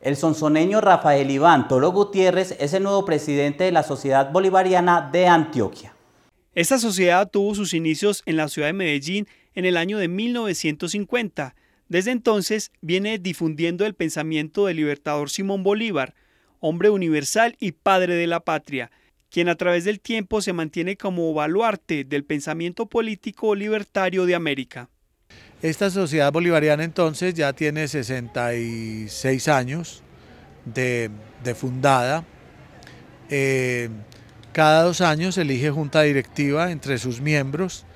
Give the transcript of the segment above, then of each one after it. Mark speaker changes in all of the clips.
Speaker 1: El sonsoneño Rafael Iván Toro Gutiérrez es el nuevo presidente de la Sociedad Bolivariana de Antioquia. Esta sociedad tuvo sus inicios en la ciudad de Medellín en el año de 1950. Desde entonces viene difundiendo el pensamiento del libertador Simón Bolívar, hombre universal y padre de la patria, quien a través del tiempo se mantiene como baluarte del pensamiento político libertario de América.
Speaker 2: Esta sociedad bolivariana entonces ya tiene 66 años de, fundada. Eh, cada dos años elige junta directiva entre sus miembros.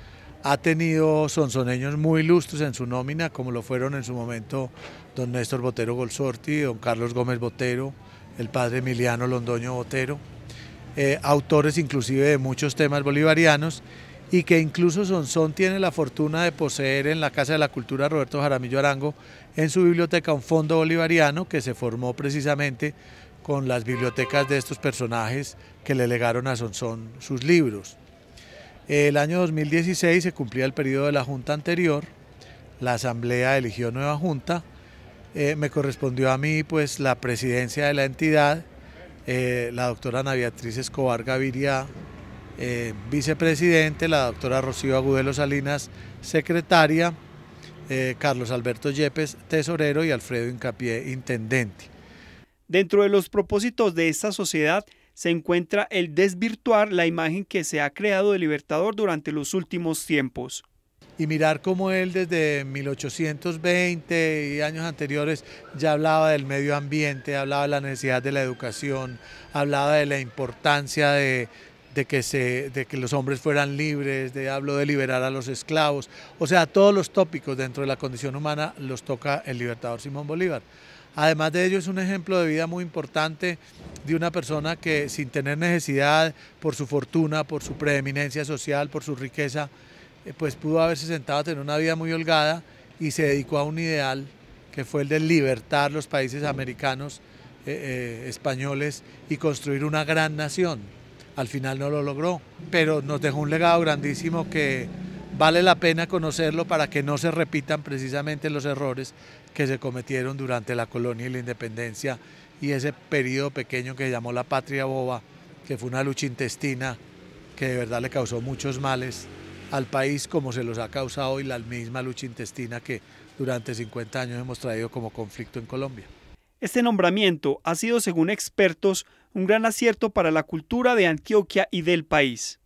Speaker 2: Ha tenido sonsoneños muy ilustres en su nómina, como lo fueron en su momento don Néstor Botero Golsorti, don Carlos Gómez Botero, el padre Emiliano Londoño Botero, eh, autores inclusive de muchos temas bolivarianos y que incluso Sonsón tiene la fortuna de poseer en la Casa de la Cultura Roberto Jaramillo Arango en su biblioteca un fondo bolivariano que se formó precisamente con las bibliotecas de estos personajes que le legaron a Sonsón sus libros. El año 2016 se cumplía el periodo de la junta anterior, la asamblea eligió nueva junta, eh, me correspondió a mí pues la presidencia de la entidad, eh, la doctora Ana Escobar Gaviria eh, vicepresidente, la doctora Rocío Agudelo Salinas, secretaria, eh, Carlos Alberto Yepes, tesorero y Alfredo Incapié, intendente.
Speaker 1: Dentro de los propósitos de esta sociedad se encuentra el desvirtuar la imagen que se ha creado de Libertador durante los últimos tiempos y
Speaker 2: mirar cómo él desde 1820 y años anteriores ya hablaba del medio ambiente, hablaba de la necesidad de la educación, hablaba de la importancia de de que, se, de que los hombres fueran libres, de hablo de liberar a los esclavos, o sea, todos los tópicos dentro de la condición humana los toca el libertador Simón Bolívar. Además de ello, es un ejemplo de vida muy importante de una persona que sin tener necesidad por su fortuna, por su preeminencia social, por su riqueza, eh, pues pudo haberse sentado a tener una vida muy holgada y se dedicó a un ideal que fue el de libertar los países americanos, eh, eh, españoles y construir una gran nación al final no lo logró, pero nos dejó un legado grandísimo que vale la pena conocerlo para que no se repitan precisamente los errores que se cometieron durante la colonia y la independencia y ese periodo pequeño que se llamó la patria boba, que fue una lucha intestina que de verdad le causó muchos males al país como se los ha causado hoy la misma lucha intestina que durante 50 años hemos traído como conflicto en Colombia.
Speaker 1: Este nombramiento ha sido, según expertos, un gran acierto para la cultura de Antioquia y del país.